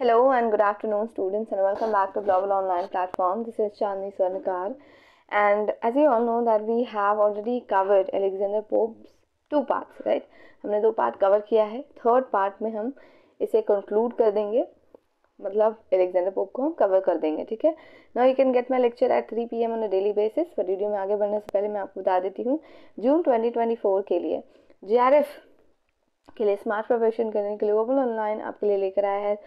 Hello and good afternoon students and welcome back to Global Online Platform. This is Chandni Swarnakar and as you all know that we have already covered Alexander Pope's two parts, right? हमने दो part cover किया है third part में हम इसे conclude कर देंगे मतलब एलेक्जेंडर पोप को हम कवर कर देंगे ठीक है now you can get my lecture at three P M on a daily basis पर वीडियो में आगे बढ़ने से पहले मैं आपको बता देती हूँ जून 2024 के लिए जे के लिए स्मार्ट प्रोफेशन करने के लिए ग्लोबल ऑनलाइन आपके लिए लेकर आया है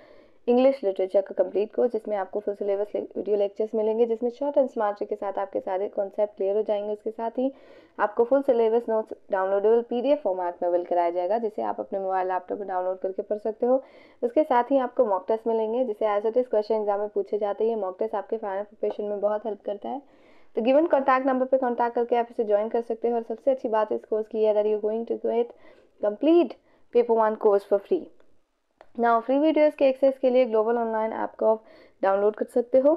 इंग्लिश लिटरेचर का कंप्लीट कोर्स जिसमें आपको फुल सिलेबस वीडियो लेक्चर्स मिलेंगे जिसमें शॉर्ट एंड स्मार्ट के साथ आपके सारे कॉन्सेप्ट क्लियर हो जाएंगे उसके साथ ही आपको full syllabus notes downloadable PDF format में अवेल कराया जाएगा जिसे आप अपने मोबाइल लैपटॉप में डाउनलोड करके पढ़ सकते हो उसके साथ ही आपको मॉक टेस्ट मिलेंगे जिसे as it is question exam में पूछे जाते हैं मॉक टेस्ट आपके फाइनल प्रिपरेशन में बहुत हेल्प करता है तो गिवन कॉन्टैक्ट नंबर पर कॉन्टैक्ट करके आप इसे ज्वाइन कर सकते हो और सबसे अच्छी बात इस कोर्स की है you going to get complete paper one course for free now free videos के एक्सेस के लिए ग्लोबल ऑनलाइन ऐप को आप डाउनलोड कर सकते हो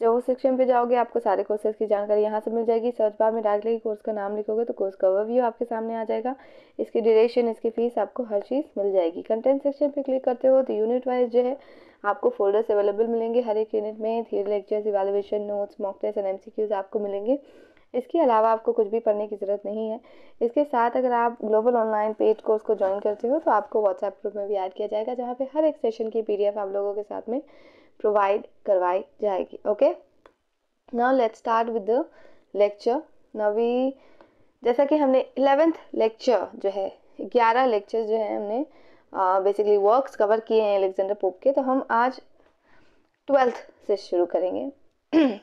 जो सेक्शन पे जाओगे आपको सारे कोर्सेज की जानकारी यहाँ से मिल जाएगी सर्च बार में डायरेक्टली कोर्स का नाम लिखोगे तो कोर्स का ओवरव्यू आपके सामने आ जाएगा इसकी ड्यूरेशन इसकी फीस आपको हर चीज़ मिल जाएगी कंटेंट सेक्शन पे क्लिक करते हो तो यूनिट वाइज जो है आपको फोल्डर्स अवेलेबल मिलेंगे हर एक यूनिट में theory lectures evaluation notes mock test and MCQs आपको मिलेंगे इसके अलावा आपको कुछ भी पढ़ने की ज़रूरत नहीं है इसके साथ अगर आप ग्लोबल ऑनलाइन पेड कोर्स को ज्वाइन करते हो तो आपको व्हाट्सएप ग्रुप में भी ऐड किया जाएगा जहाँ पे हर एक सेशन की पीडीएफ आप लोगों के साथ में प्रोवाइड करवाई जाएगी okay now let's start with the lecture नवी जैसा कि हमने इलेवेंथ लेक्चर जो है ग्यारह लेक्चर जो है हमने बेसिकली वर्क्स कवर किए हैं एलेक्जेंडर पोप के तो हम आज ट्वेल्थ से शुरू करेंगे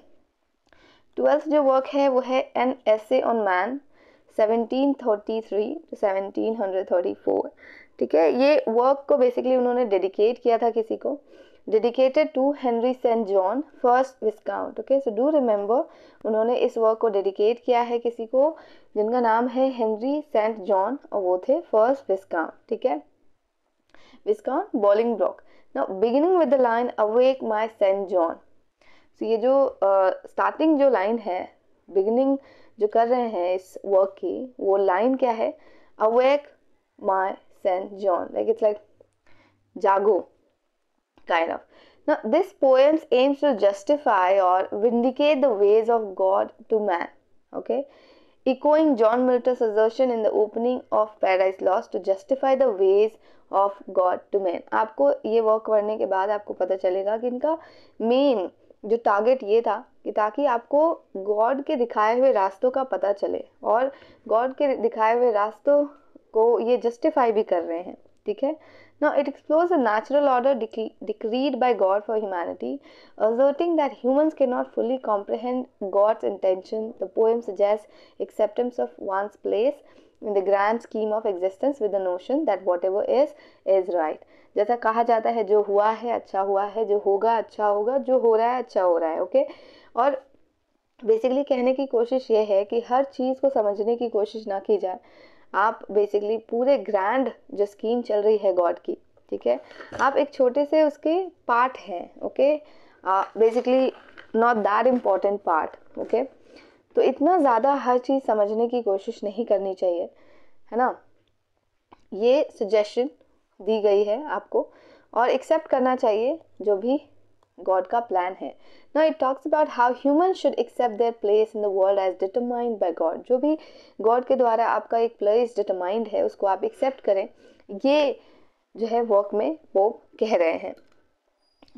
ट्वेल्थ जो वर्क है वो है an essay on man 1733 to 1734 ठीक है ये वर्क को बेसिकली उन्होंने डेडिकेट किया था किसी को dedicated to Henry Saint John first viscount okay so do remember उन्होंने इस वर्क को डेडिकेट किया है किसी को जिनका नाम है हेनरी सेंट जॉन और वो थे फर्स्ट विस्काउंट ठीक है viscount Bolingbroke now beginning with the line awake my Saint John so ये जो स्टार्टिंग uh, जो लाइन है बिगिनिंग जो कर रहे हैं इस वर्क की वो लाइन क्या है awake my Saint John like it's like जागो काइंड ऑफ ना this poem's aims to justify और vindicate the ways of God to man okay echoing John Milton assertion in the opening of Paradise Lost to justify the ways of God to man आपको ये work पढ़ने के बाद आपको पता चलेगा कि इनका मेन जो टारगेट ये था कि ताकि आपको गॉड के दिखाए हुए रास्तों का पता चले और गॉड के दिखाए हुए रास्तों को ये जस्टिफाई भी कर रहे हैं ठीक है ना it explores a natural order decreed by God for humanity asserting that humans के not fully comprehend God's intention the poem suggest acceptance of one's place in the grand scheme of existence with the notion that whatever is is right जैसा कहा जाता है जो हुआ है अच्छा हुआ है जो होगा अच्छा होगा जो हो रहा है अच्छा हो रहा है ओके और बेसिकली कहने की कोशिश ये है कि हर चीज़ को समझने की कोशिश ना की जाए आप बेसिकली पूरे ग्रैंड जो स्कीम चल रही है गॉड की ठीक है आप एक छोटे से उसके पार्ट हैं okay basically not that important part okay तो इतना ज़्यादा हर चीज़ समझने की कोशिश नहीं करनी चाहिए है ना ये सजेशन दी गई है आपको और एक्सेप्ट करना चाहिए जो भी गॉड का प्लान है ना it talks about how human should accept their place in the world as determined by God जो भी गॉड के द्वारा आपका एक प्लेस डिटरमाइंड है उसको आप एक्सेप्ट करें ये जो है वर्क में वो कह रहे हैं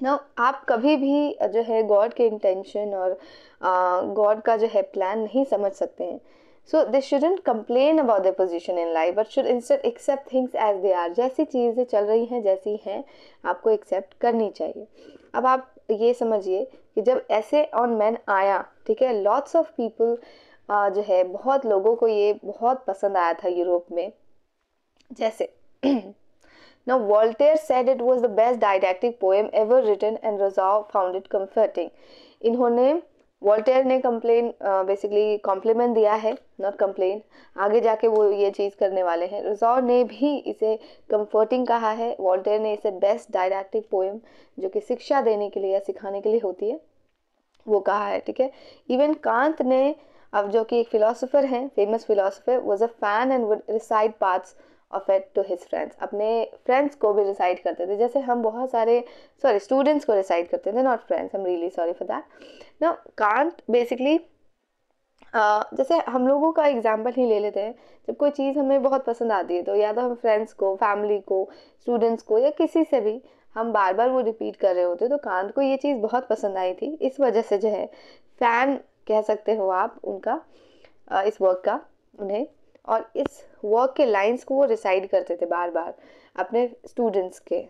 ना आप कभी भी जो है गॉड के इंटेंशन और गॉड का जो है प्लान नहीं समझ सकते हैं so they shouldn't complain about the position in life but should instead accept things as they are जैसी चीज़ें चल रही हैं जैसी हैं आपको एक्सेप्ट करनी चाहिए अब आप ये समझिए कि जब ऐसे ऑन मैन आया ठीक है लॉट्स ऑफ पीपल जो है बहुत लोगों को ये बहुत पसंद आया था यूरोप में जैसे no Voltaire said it was the best didactic poem ever written and Rousseau found it इन्होंने वॉल्टेयर ने कंप्लेन बेसिकली कॉम्प्लीमेंट दिया है नॉट कंप्लेन आगे जाके वो ये चीज़ करने वाले हैं रिजॉर ने भी इसे कंफर्टिंग कहा है वॉल्टेयर ने इसे बेस्ट डायरेक्टिव पोएम जो कि शिक्षा देने के लिए या सिखाने के लिए होती है वो कहा है ठीक है इवन कांत ने अब जो कि एक फ़िलासफ़र हैं famous philosopher was a fan and would recite parts of it to his friends अपने फ्रेंड्स को भी रिसाइड करते थे जैसे हम बहुत सारे सॉरी स्टूडेंट्स को रिसाइड करते थे not friends I am really sorry for that ना कांट बेसिकली जैसे हम लोगों का एग्जाम्पल ही ले लेते हैं जब कोई चीज़ हमें बहुत पसंद आती है तो या तो हम फ्रेंड्स को फैमिली को स्टूडेंट्स को या किसी से भी हम बार बार वो रिपीट कर रहे होते तो कांत को ये चीज़ बहुत पसंद आई थी इस वजह से जो है फ़ैन कह सकते हो आप उनका इस वर्क का उन्हें और इस वर्क के लाइंस को वो रिसाइड करते थे बार बार अपने स्टूडेंट्स के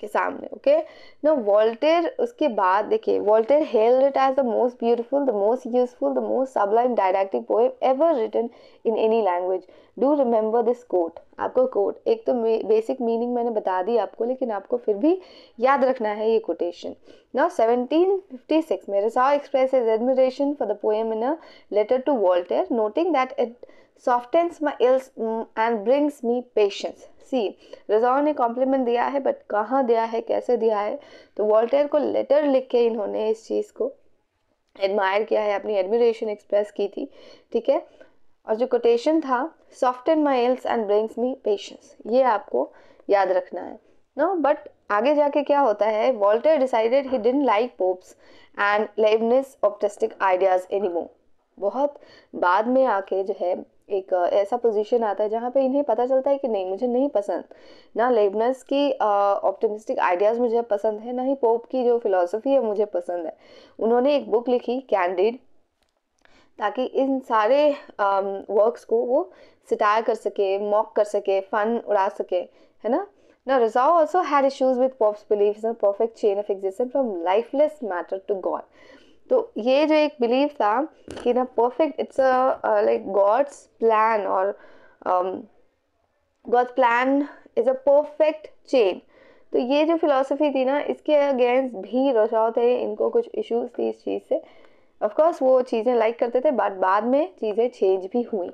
के सामने ओके नो वॉल्टेर उसके बाद देखिए Voltaire held it as the most beautiful the most useful the most sublime didactic poem ever written in any language do remember this quote आपको कोट एक तो बेसिक मीनिंग मैंने बता दी आपको लेकिन आपको फिर भी याद रखना है ये quotation now 1756 Rousseau expressed admiration for the poem in a letter to Voltaire noting that it softens my ills and brings me patience सी रजाओ ने कॉम्प्लीमेंट दिया है बट कहाँ दिया है कैसे दिया है तो वॉल्टेयर को लेटर लिख के इन्होंने इस चीज़ को एडमायर किया है अपनी एडमिरेशन एक्सप्रेस की थी ठीक है और जो कोटेशन था soft and my ills and brings me patience ये आपको याद रखना है नो बट आगे जाके क्या होता है Walter derided he didn't like Pope's and Leibniz's optimistic ideas एनी बहुत बाद में आके जो है एक ऐसा पोजीशन आता है जहाँ पे इन्हें पता चलता है कि नहीं मुझे नहीं पसंद ना लेबनस की ऑप्टिमिस्टिक आइडियाज़ मुझे पसंद है ना ही पोप की जो फिलॉसफी है मुझे पसंद है उन्होंने एक बुक लिखी कैंडिड ताकि इन सारे वर्क्स को वो सिटाया कर सके मॉक कर सके फन उड़ा सके है ना ना Rousseau also had issues with Pope's believe in perfect chain of existence from lifeless matter to God तो ये जो एक बिलीव था कि ना perfect it's a like God's plan और God's plan is a perfect chain तो ये जो फिलॉसफी थी ना इसके अगेंस्ट भी रोशाव थे इनको कुछ इश्यूज थी इस चीज़ से ऑफकोर्स वो चीज़ें लाइक करते थे बट बाद में चीज़ें चेंज भी हुई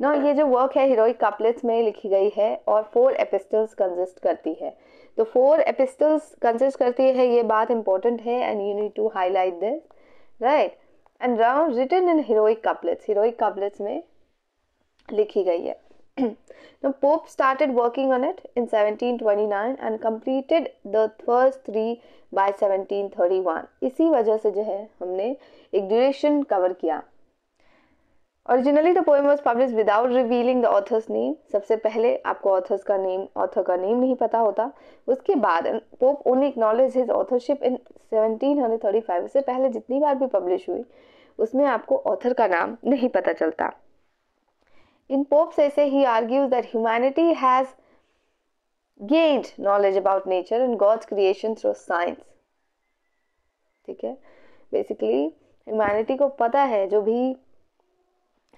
ना ये जो वर्क है हीरोइक कपलेट्स में लिखी गई है और फोर एपिस्टल्स कंजिस्ट करती है तो फोर एपिस्टल्स कंसिस्ट करती है ये बात इंपॉर्टेंट है and you need to highlight this right and round return in heroic couplets heroic couplets में लिखी गई है now Pope started working on it in 1729 and completed the first three by 1731 इसी वजह से जो है हमने एक ड्यूरेशन कवर किया originally the poem was publish without revealing the author's name सबसे पहले आपको ऑथर्स का नेम ऑथर का नेम नहीं पता होता उसके बाद Pope only acknowledged his authorship in seventeen hundred thirty five इससे पहले जितनी बार भी पब्लिश हुई उसमें आपको ऑथर का नाम नहीं पता चलता इन पोप से से ही argues that humanity has gained knowledge about nature and God's creation through science ठीक है बेसिकली ह्यूमैनिटी को पता है जो भी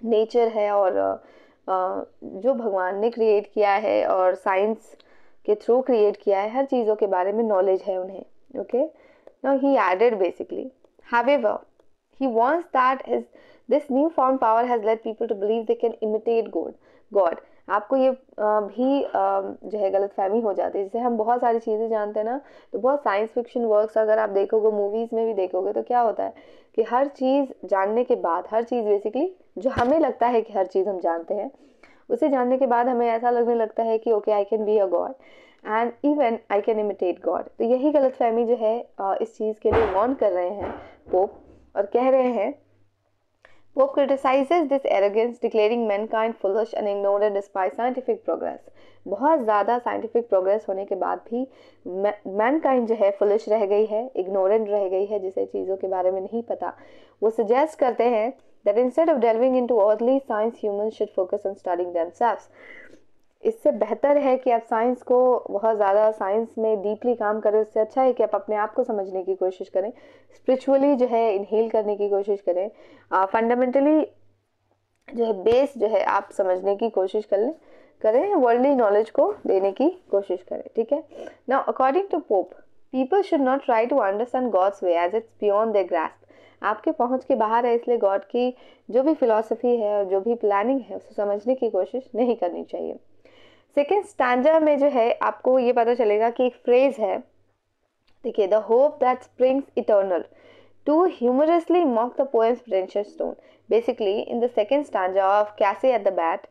नेचर है और जो भगवान ने क्रिएट किया है और साइंस के थ्रू क्रिएट किया है हर चीज़ों के बारे में नॉलेज है उन्हें okay now he added basically however he wants that his this newfound power has led people to believe they can imitate god god आपको ये भी जो है गलत फहमी हो जाती है जैसे हम बहुत सारी चीज़ें जानते हैं ना तो बहुत साइंस फिक्शन वर्क्स अगर आप देखोगे मूवीज़ में भी देखोगे तो क्या होता है कि हर चीज़ जानने के बाद हर चीज़ बेसिकली जो हमें लगता है कि हर चीज़ हम जानते हैं उसे जानने के बाद हमें ऐसा लगने लगता है कि okay I can be a God and even I can imitate God तो यही गलत फहमी जो है इस चीज़ के लिए वॉन कर रहे हैं पोप और कह रहे हैं Pope criticizes this arrogance, declaring mankind foolish and ignorant despite scientific progress. बहुत ज़्यादा साइंटिफिक प्रोग्रेस होने के बाद भी मैन काइंड जो है फुलश रह गई है इग्नोरेंट रह गई है जिसे चीज़ों के बारे में नहीं पता वो सजेस्ट करते हैं that instead of delving into early science human should focus on studying themselves इससे बेहतर है कि आप साइंस को बहुत ज़्यादा साइंस में डीपली काम करें उससे अच्छा है कि आप अपने आप को समझने की कोशिश करें स्पिरिचुअली जो है इनहेल करने की कोशिश करें फंडामेंटली जो है बेस जो है आप समझने की कोशिश कर लें करें वर्ल्डली नॉलेज को देने की कोशिश करें ठीक है ना according to Pope people should not try to understand God's way as it's beyond the grasp आपके पहुंच के बाहर है इसलिए गॉड की जो भी फिलॉसफी है और जो भी प्लानिंग है उसे समझने की कोशिश नहीं करनी चाहिए सेकेंड स्टैंडर में जो है आपको ये पता चलेगा कि एक फ्रेज है देखिए the hope that springs eternal to humorously mock the poem's pretentious tone basically in the second stanza of Casey at the Bat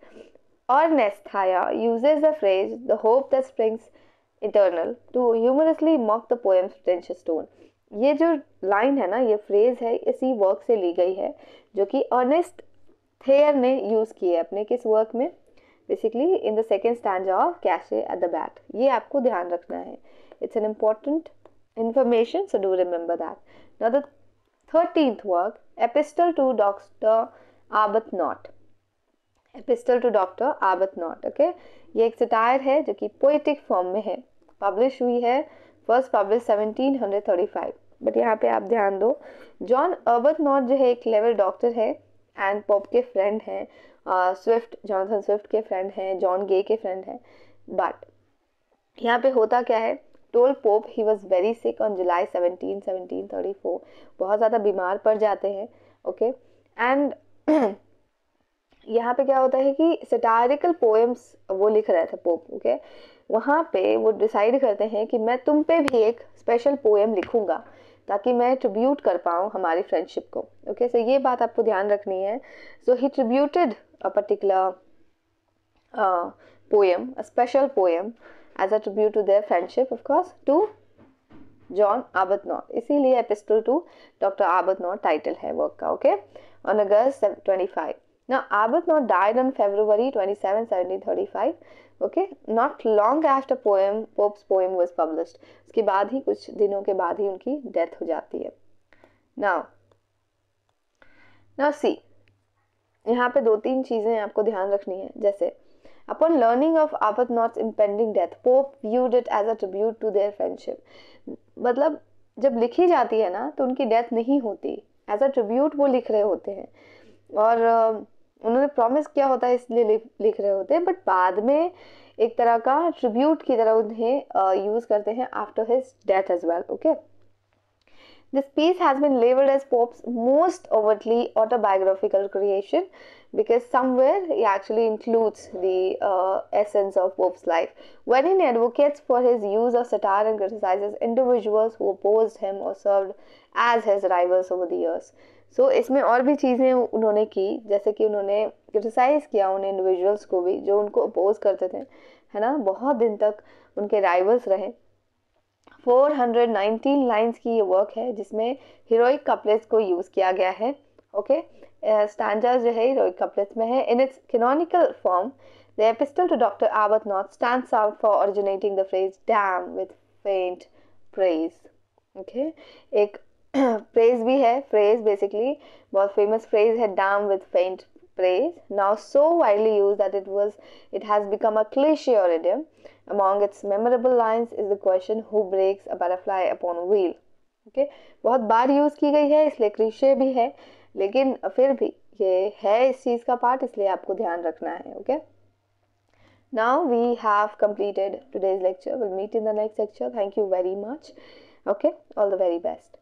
और Ernest Thayer uses the phrase the hope that springs eternal to humorously mock the poem's pretentious tone ये जो line है ना ये phrase है इसी work से ली गई है जो कि अर्नेस्ट थेयर ने यूज़ किए अपने किस वर्क में basically in the second stanza of Casey at the Bat ये आपको ध्यान रखना है it's an important information so do remember that न thirteenth work epistle to doctor Arbuthnot epistle to doctor Arbuthnot okay ये एक satire है जो कि पोइटिक फॉर्म में है पब्लिश हुई है first publish seventeen hundred thirty five but यहाँ पे आप ध्यान दो जॉन अबत नॉट जो है एक लेवल डॉक्टर है एंड पॉप के फ्रेंड हैं स्विफ्ट जॉनसन स्विफ्ट के फ्रेंड हैं जॉन गे के फ्रेंड हैं बट यहाँ पे होता क्या है told Pope he was very sick on July seventeen seventeen thirty four बहुत ज़्यादा बीमार पड़ जाते हैं ओके एंड यहाँ पे क्या होता है कि सटारिकल पोएम्स वो लिख रहे थे पोप ओके okay? वहाँ पे वो डिसाइड करते हैं कि मैं तुम पे भी एक स्पेशल पोएम लिखूँगा ताकि मैं ट्रिब्यूट कर पाऊँ हमारी फ्रेंडशिप को ओके सो ये बात आपको ध्यान रखनी है so he tributed a particular poem a special poem as a tribute to their friendship of course to John आबद आबतनॉट इसीलिए एपिस्टल टू डॉक्टर आबद आबतनॉट टाइटल है वर्क का okay on August twenty five ना आबद died on Arbuthnot twenty seven February thirty five okay not long after poem Pope's poem was publish उसके बाद ही कुछ दिनों के बाद ही उनकी डेथ हो जाती है नाउ नाउ सी यहाँ पे दो तीन चीज़ें आपको ध्यान रखनी है जैसे लर्निंग ऑफ of नॉट impending death Pope viewed it as a tribute to their friendship मतलब जब लिखी जाती है ना तो उनकी डेथ नहीं होती एज अ ट्रिब्यूट वो लिख रहे होते हैं और uh, उन्होंने प्रॉमिस किया होता है इसलिए लिख रहे होते हैं बट बाद में एक तरह का ट्रिब्यूट की तरह उन्हें यूज करते हैं after his death as well okay this piece has been labelled as Pope's most overtly autobiographical creation because somewhere actually includes the essence of Pope's life when in advocates for his use of satire and criticise individuals who opposed him और served as his rivals over the years so so, इसमें और भी चीज़ें उन्होंने की जैसे कि उन्होंने क्रिटिसाइज़ किया उन इंडिविजुअल्स को भी जो उनको अपोज करते थे है ना बहुत दिन तक उनके राइवल्स रहे 419 लाइंस की ये वर्क है जिसमें हीरोइक कपलेट्स को यूज़ किया गया है ओके स्टैंडर्स जो है हीरोइक कपलेट्स में है in its canonical form the epistle to doctor Arbuthnot stand out for originating the phrase damn with faint प्रेज ओके एक फ्रेज भी है फ्रेज बेसिकली बहुत फेमस फ्रेज है damn with faint praise now so widely use that it was it has become a cliche or idiom among its memorable lines is the question who breaks a butterfly upon wheel okay बहुत बार use की गई है इसलिए cliché भी है लेकिन फिर भी ये है इस चीज़ का पार्ट इसलिए आपको ध्यान रखना है okay now we have completed today's lecture will meet in the next lecture thank you very much okay all the very best